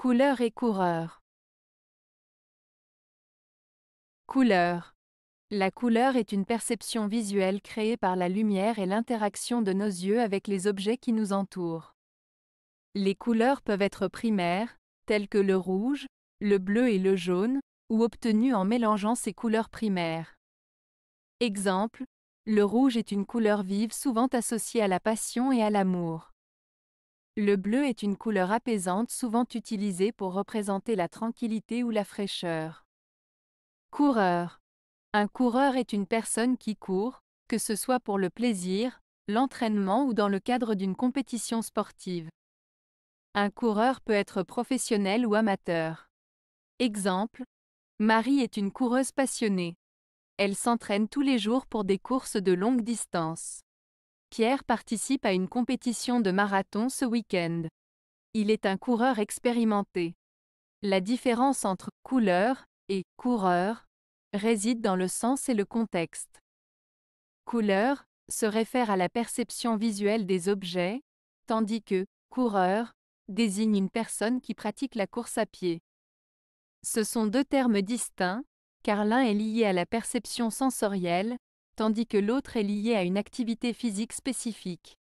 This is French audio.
Couleur et coureur. Couleur. La couleur est une perception visuelle créée par la lumière et l'interaction de nos yeux avec les objets qui nous entourent. Les couleurs peuvent être primaires, telles que le rouge, le bleu et le jaune, ou obtenues en mélangeant ces couleurs primaires. Exemple, le rouge est une couleur vive souvent associée à la passion et à l'amour. Le bleu est une couleur apaisante souvent utilisée pour représenter la tranquillité ou la fraîcheur. Coureur. Un coureur est une personne qui court, que ce soit pour le plaisir, l'entraînement ou dans le cadre d'une compétition sportive. Un coureur peut être professionnel ou amateur. Exemple. Marie est une coureuse passionnée. Elle s'entraîne tous les jours pour des courses de longue distance. Pierre participe à une compétition de marathon ce week-end. Il est un coureur expérimenté. La différence entre couleur et coureur réside dans le sens et le contexte. Couleur se réfère à la perception visuelle des objets, tandis que coureur désigne une personne qui pratique la course à pied. Ce sont deux termes distincts, car l'un est lié à la perception sensorielle, tandis que l'autre est lié à une activité physique spécifique.